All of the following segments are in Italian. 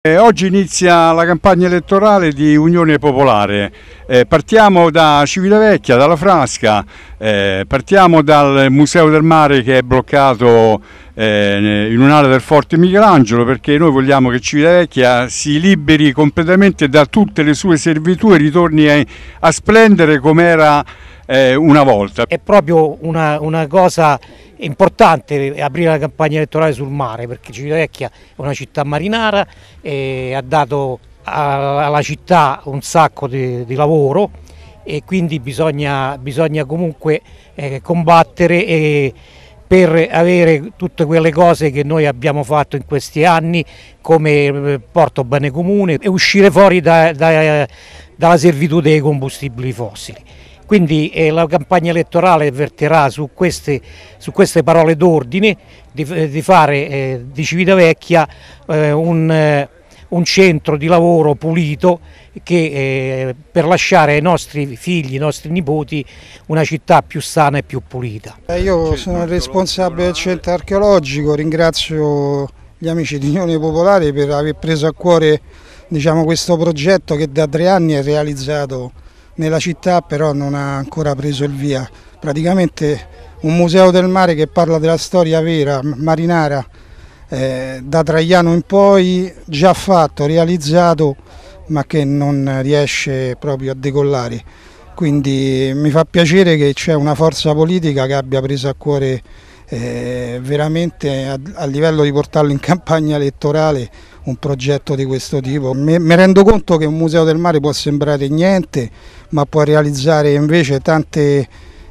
Eh, oggi inizia la campagna elettorale di Unione Popolare, eh, partiamo da Civitavecchia, dalla Frasca, eh, partiamo dal Museo del Mare che è bloccato eh, in un'area del Forte Michelangelo perché noi vogliamo che Civitavecchia si liberi completamente da tutte le sue servitù e ritorni a, a splendere come era eh, una volta. È proprio una, una cosa è importante aprire la campagna elettorale sul mare perché Civitavecchia è una città marinara e ha dato alla città un sacco di, di lavoro e quindi bisogna, bisogna comunque eh, combattere e, per avere tutte quelle cose che noi abbiamo fatto in questi anni come eh, porto bene comune e uscire fuori da, da, dalla servitù dei combustibili fossili. Quindi eh, la campagna elettorale verterà su queste, su queste parole d'ordine di, eh, di, fare eh, di Civitavecchia eh, un, eh, un, centro di lavoro pulito che, per lasciare ai nostri figli, ai nostri nipoti una città più sana e più pulita. Io sono il responsabile del centro archeologico, ringrazio gli amici di Unione Popolare per aver preso a cuore diciamo, questo progetto che da tre anni è realizzato nella città però non ha ancora preso il via. Praticamente un museo del mare che parla della storia vera, marinara, eh, da Traiano in poi, già fatto, realizzato, ma che non riesce proprio a decollare. Quindi mi fa piacere che c'è una forza politica che abbia preso a cuore eh, veramente a, a, livello di portarlo in campagna elettorale un progetto di questo tipo. Mi, rendo conto che un museo del mare può sembrare niente, ma può realizzare invece tante...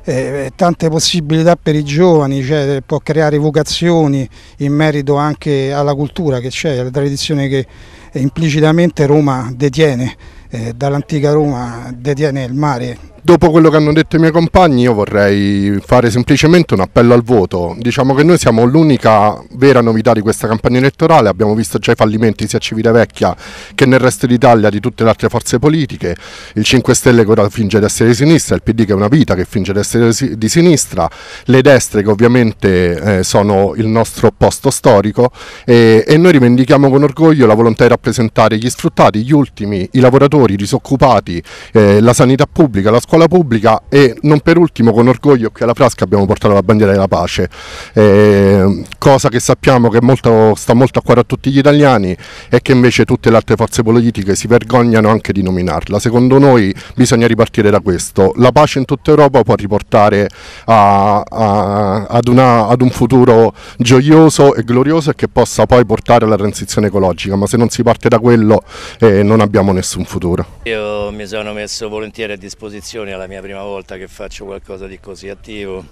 Eh, tante possibilità per i giovani, cioè, eh, può creare vocazioni in merito anche alla cultura che c'è, alla tradizione che eh, implicitamente Roma detiene, eh, dall'antica Roma detiene il mare. Dopo quello che hanno detto i miei compagni io vorrei fare semplicemente un appello al voto. Diciamo che noi siamo l'unica vera novità di questa campagna elettorale, abbiamo visto già i fallimenti sia a Civitavecchia che nel resto d'Italia di tutte le altre forze politiche, il 5 Stelle che ora finge di essere di sinistra, il PD che è una vita che finge di essere di sinistra, le destre che ovviamente eh, sono il nostro posto storico e, e noi rivendichiamo con orgoglio la volontà di rappresentare gli sfruttati, gli ultimi, i lavoratori, i disoccupati, eh, la sanità pubblica, la scuola scuola pubblica e non per ultimo con orgoglio qui alla Frasca abbiamo portato la bandiera della pace, eh, cosa che sappiamo che molto, sta molto a cuore a tutti gli italiani e che invece tutte le altre forze politiche si vergognano anche di nominarla. Secondo noi bisogna ripartire da questo, la pace in tutta Europa può riportare a, a, ad, una, ad un futuro gioioso e glorioso e che possa poi portare alla transizione ecologica, ma se non si parte da quello eh, non abbiamo nessun futuro. Io mi sono messo volentieri a disposizione soddisfazione, è la mia prima volta che faccio qualcosa di così attivo,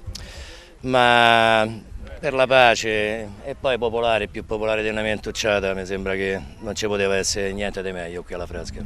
ma per la pace e poi popolare, più popolare di una mentucciata, mi sembra che non ci poteva essere niente di meglio qui alla Frasca.